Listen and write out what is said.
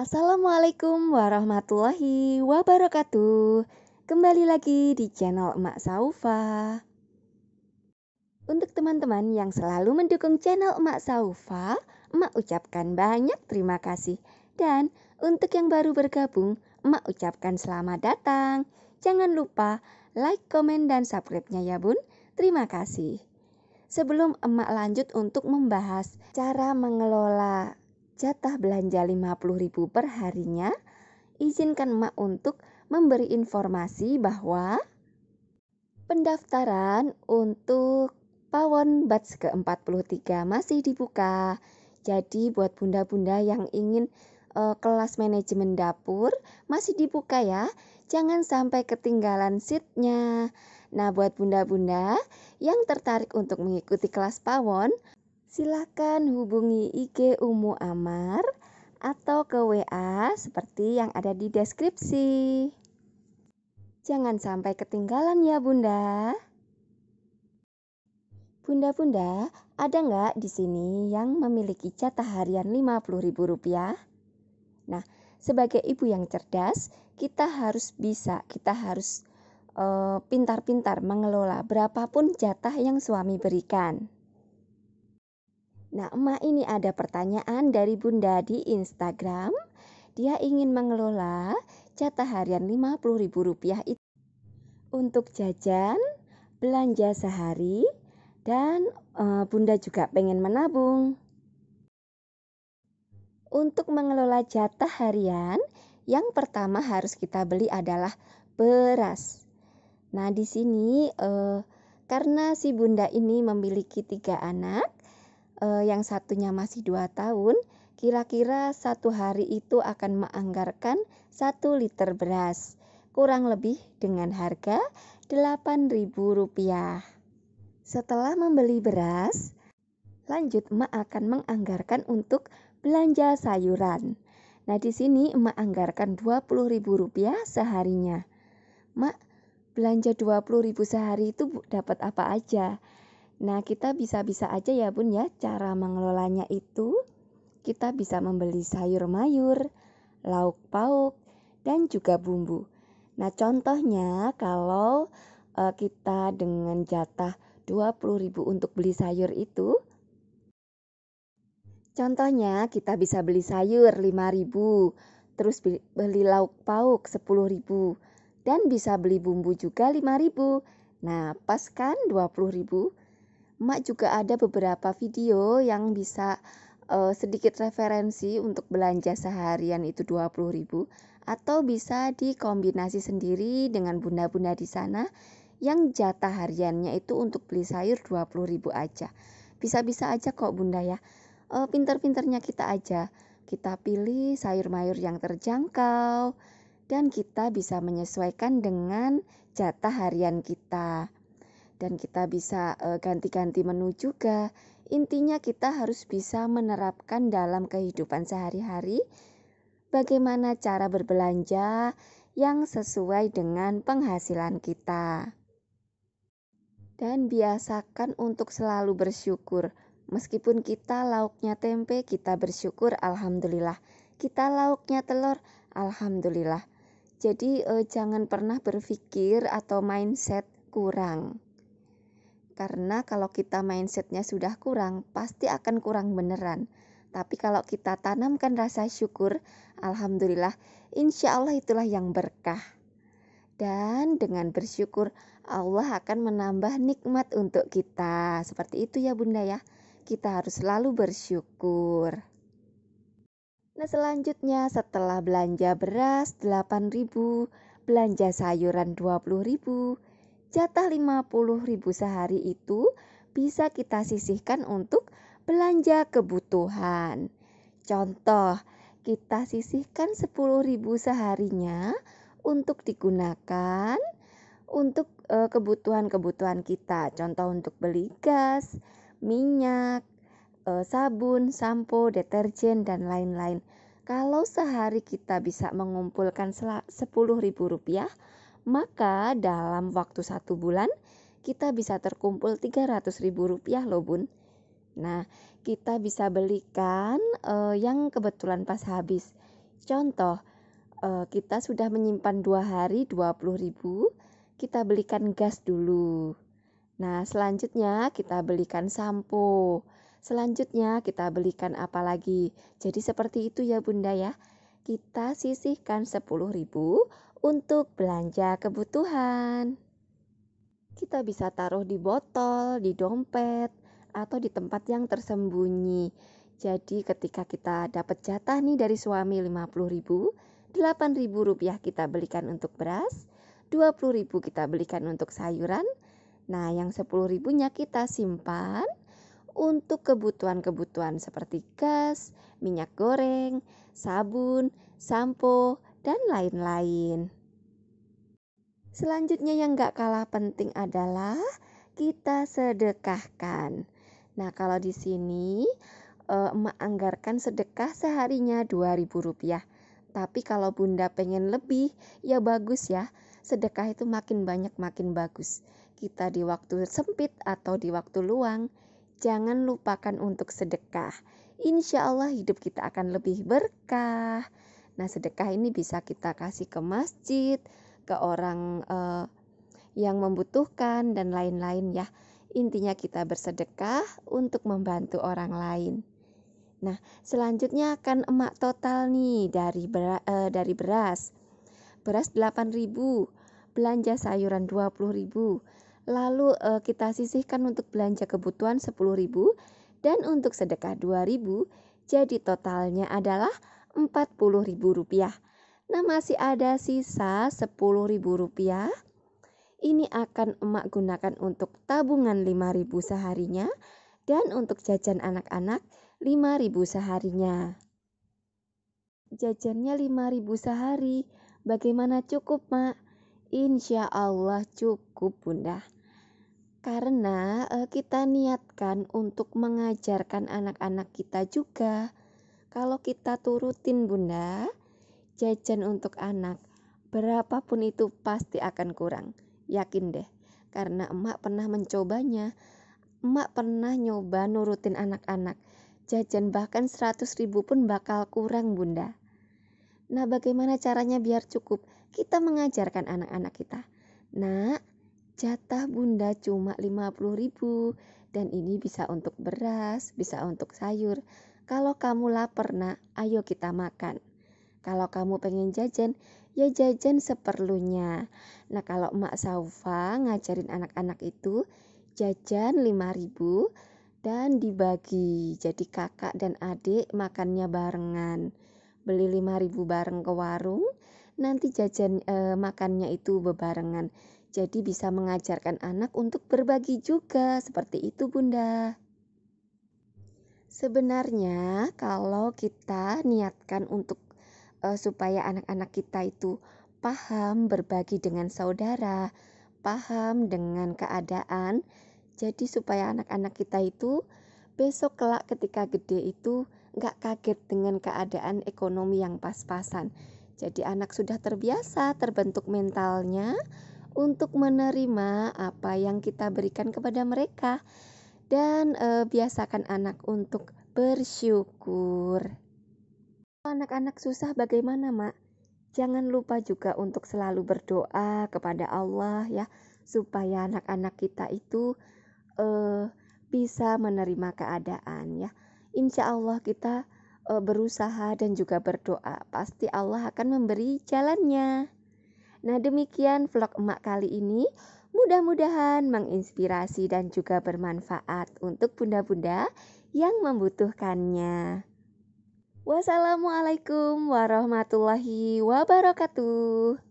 Assalamualaikum warahmatullahi wabarakatuh. Kembali lagi di channel Emak Saufa. Untuk teman-teman yang selalu mendukung channel Emak Saufa, Emak ucapkan banyak terima kasih. Dan untuk yang baru bergabung, Emak ucapkan selamat datang. Jangan lupa like, komen, dan subscribe-nya ya bun. Terima kasih. Sebelum emak lanjut untuk membahas cara mengelola jatah belanja 50.000 per harinya, izinkan emak untuk memberi informasi bahwa pendaftaran untuk Pawon Batch ke-43 masih dibuka. Jadi buat bunda-bunda yang ingin e, kelas manajemen dapur masih dibuka ya. Jangan sampai ketinggalan seatnya. Nah, buat bunda-bunda yang tertarik untuk mengikuti kelas Pawon, silahkan hubungi IG Umu Amar atau ke WA seperti yang ada di deskripsi. Jangan sampai ketinggalan ya bunda. Bunda-bunda, ada nggak di sini yang memiliki jatah harian Rp50.000? Nah, sebagai ibu yang cerdas, kita harus bisa, kita harus eh, pintar-pintar mengelola berapapun jatah yang suami berikan. Nah, emak ini ada pertanyaan dari Bunda di Instagram. Dia ingin mengelola jatah harian Rp50.000 itu untuk jajan, belanja sehari, dan e, Bunda juga pengen menabung. Untuk mengelola jatah harian, yang pertama harus kita beli adalah beras. Nah, di sini e, karena si Bunda ini memiliki tiga anak, eh, yang satunya masih dua tahun, kira-kira satu hari itu akan menganggarkan satu liter beras, kurang lebih dengan harga Rp8.000. Setelah membeli beras, lanjut emak akan menganggarkan untuk belanja sayuran. Nah, di sini emak anggarkan Rp20.000 seharinya. Mak, belanja Rp20.000 sehari itu dapat apa aja? Nah, kita bisa-bisa aja ya, Bun ya, cara mengelolanya itu kita bisa membeli sayur mayur, lauk pauk, dan juga bumbu. Nah, contohnya kalau e, kita dengan jatah 20.000 untuk beli sayur itu Contohnya kita bisa beli sayur 5.000, terus beli lauk pauk 10.000 dan bisa beli bumbu juga 5.000. Nah, pas kan ribu Mak juga ada beberapa video yang bisa uh, sedikit referensi untuk belanja seharian itu 20.000 atau bisa dikombinasi sendiri dengan bunda-bunda di sana yang jatah hariannya itu untuk beli sayur 20.000 aja. Bisa-bisa aja kok bunda ya. Uh, pinter-pinternya kita aja. Kita pilih sayur mayur yang terjangkau dan kita bisa menyesuaikan dengan jatah harian kita dan kita bisa eh, ganti-ganti menu juga. Intinya kita harus bisa menerapkan dalam kehidupan sehari-hari bagaimana cara berbelanja yang sesuai dengan penghasilan kita. Dan biasakan untuk selalu bersyukur. Meskipun kita lauknya tempe, kita bersyukur alhamdulillah. Kita lauknya telur, alhamdulillah. Jadi eh, jangan pernah berpikir atau mindset kurang. Karena kalau kita mindsetnya sudah kurang, pasti akan kurang beneran. Tapi kalau kita tanamkan rasa syukur, alhamdulillah, insya Allah itulah yang berkah. Dan dengan bersyukur, Allah akan menambah nikmat untuk kita. Seperti itu ya bunda ya. Kita harus selalu bersyukur. Nah selanjutnya setelah belanja beras 8.000, belanja sayuran 20.000, jatah 50 ribu sehari itu bisa kita sisihkan untuk belanja kebutuhan. Contoh, kita sisihkan 10 ribu seharinya untuk digunakan untuk eh, kebutuhan-kebutuhan kita. Contoh untuk beli gas, minyak, eh, sabun, sampo, deterjen, dan lain-lain. Kalau sehari kita bisa mengumpulkan 10 ribu rupiah, maka dalam waktu satu bulan kita bisa terkumpul 300 ribu rupiah loh bun. Nah kita bisa belikan uh, yang kebetulan pas habis. Contoh uh, kita sudah menyimpan dua hari 20 ribu, kita belikan gas dulu. Nah selanjutnya kita belikan sampo. Selanjutnya kita belikan apa lagi? Jadi seperti itu ya bunda ya kita sisihkan 10.000 untuk belanja kebutuhan. Kita bisa taruh di botol, di dompet, atau di tempat yang tersembunyi. Jadi ketika kita dapat jatah nih dari suami 50.000, 8.000 rupiah kita belikan untuk beras, 20.000 kita belikan untuk sayuran. Nah, yang 10.000-nya kita simpan untuk kebutuhan-kebutuhan seperti gas, minyak goreng, sabun, sampo, dan lain-lain. Selanjutnya yang gak kalah penting adalah kita sedekahkan. Nah kalau di sini eh, emak anggarkan sedekah seharinya Rp2.000 rupiah. Tapi kalau bunda pengen lebih, ya bagus ya. Sedekah itu makin banyak makin bagus. Kita di waktu sempit atau di waktu luang, jangan lupakan untuk sedekah. Insya Allah hidup kita akan lebih berkah. Nah, sedekah ini bisa kita kasih ke masjid, ke orang eh, yang membutuhkan, dan lain-lain ya. Intinya kita bersedekah untuk membantu orang lain. Nah, selanjutnya akan emak total nih dari bera, eh, dari beras. Beras 8.000, belanja sayuran 20.000, lalu eh, kita sisihkan untuk belanja kebutuhan 10.000 dan untuk sedekah 2.000, jadi totalnya adalah Rp40.000. Nah, masih ada sisa Rp10.000. Ini akan emak gunakan untuk tabungan 5.000 seharinya dan untuk jajan anak-anak 5.000 seharinya. Jajannya 5.000 sehari. Bagaimana cukup, Mak? Insya Allah cukup bunda karena eh, kita niatkan untuk mengajarkan anak-anak kita juga kalau kita turutin bunda jajan untuk anak berapapun itu pasti akan kurang yakin deh karena emak pernah mencobanya emak pernah nyoba nurutin anak-anak jajan bahkan 100 ribu pun bakal kurang bunda Nah, bagaimana caranya biar cukup? Kita mengajarkan anak-anak kita. Nah, jatah bunda cuma 50 ribu dan ini bisa untuk beras, bisa untuk sayur. Kalau kamu lapar nak, ayo kita makan. Kalau kamu pengen jajan, ya jajan seperlunya. Nah kalau Mak Saufa ngajarin anak-anak itu, jajan ribu dan dibagi. Jadi kakak dan adik makannya barengan beli 5000 bareng ke warung, nanti jajan e, makannya itu bebarengan. Jadi bisa mengajarkan anak untuk berbagi juga, seperti itu Bunda. Sebenarnya kalau kita niatkan untuk e, supaya anak-anak kita itu paham berbagi dengan saudara, paham dengan keadaan, jadi supaya anak-anak kita itu besok kelak ketika gede itu nggak kaget dengan keadaan ekonomi yang pas-pasan. Jadi anak sudah terbiasa terbentuk mentalnya untuk menerima apa yang kita berikan kepada mereka dan e, biasakan anak untuk bersyukur. Anak-anak susah bagaimana, Mak? Jangan lupa juga untuk selalu berdoa kepada Allah ya supaya anak-anak kita itu e, bisa menerima keadaan ya insya Allah kita e, berusaha dan juga berdoa. Pasti Allah akan memberi jalannya. Nah, demikian vlog emak kali ini. Mudah-mudahan menginspirasi dan juga bermanfaat untuk bunda-bunda yang membutuhkannya. Wassalamualaikum warahmatullahi wabarakatuh.